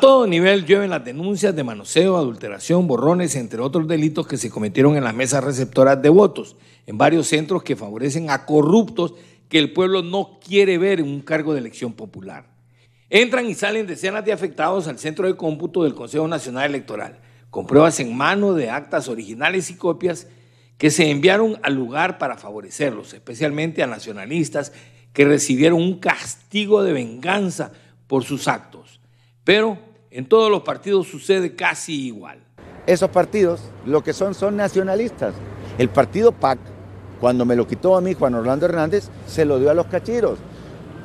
A todo nivel llueven las denuncias de manoseo, adulteración, borrones, entre otros delitos que se cometieron en las mesas receptoras de votos, en varios centros que favorecen a corruptos que el pueblo no quiere ver en un cargo de elección popular. Entran y salen decenas de afectados al centro de cómputo del Consejo Nacional Electoral, con pruebas en mano de actas originales y copias que se enviaron al lugar para favorecerlos, especialmente a nacionalistas que recibieron un castigo de venganza por sus actos. Pero en todos los partidos sucede casi igual. Esos partidos lo que son son nacionalistas. El partido PAC, cuando me lo quitó a mí Juan Orlando Hernández, se lo dio a los cachiros,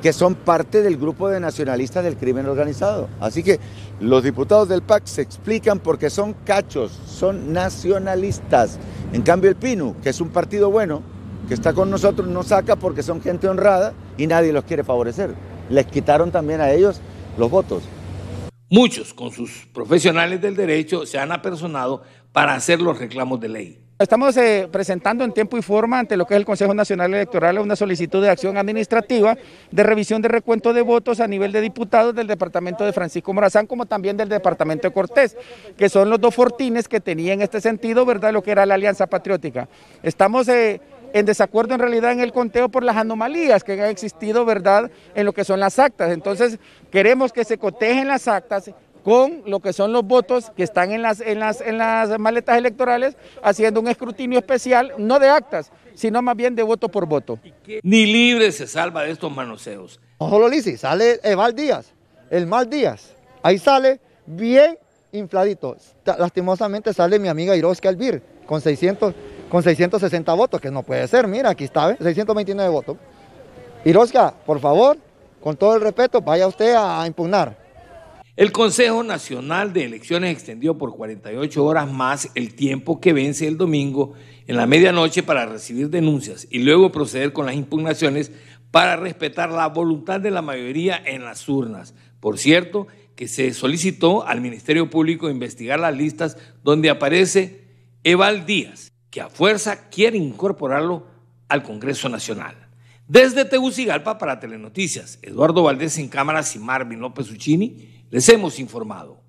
que son parte del grupo de nacionalistas del crimen organizado. Así que los diputados del PAC se explican porque son cachos, son nacionalistas. En cambio el PINU, que es un partido bueno, que está con nosotros, no saca porque son gente honrada y nadie los quiere favorecer. Les quitaron también a ellos los votos. Muchos, con sus profesionales del derecho, se han apersonado para hacer los reclamos de ley. Estamos eh, presentando en tiempo y forma ante lo que es el Consejo Nacional Electoral una solicitud de acción administrativa de revisión de recuento de votos a nivel de diputados del departamento de Francisco Morazán como también del departamento de Cortés, que son los dos fortines que tenía en este sentido, ¿verdad?, lo que era la Alianza Patriótica. Estamos eh, en desacuerdo en realidad en el conteo por las anomalías que han existido, ¿verdad?, en lo que son las actas. Entonces, queremos que se cotejen las actas con lo que son los votos que están en las, en las, maletas electorales, haciendo un escrutinio especial, no de actas, sino más bien de voto por voto. Ni libre se salva de estos manoseos. Ojo lo Lisi, sale Eval Díaz, el mal Díaz. Ahí sale bien infladito. Lastimosamente sale mi amiga Iroska Albir con 600 con 660 votos, que no puede ser, mira, aquí está, 629 votos. Irosca, por favor, con todo el respeto, vaya usted a, impugnar. El Consejo Nacional de Elecciones extendió por 48 horas más el tiempo que vence el domingo en la medianoche para recibir denuncias y luego proceder con las impugnaciones para respetar la voluntad de la mayoría en las urnas. Por cierto, que se solicitó al Ministerio Público investigar las listas donde aparece Eval Díaz que a fuerza quiere incorporarlo al Congreso Nacional. Desde Tegucigalpa para Telenoticias, Eduardo Valdés en cámaras y Marvin López Uchini, les hemos informado.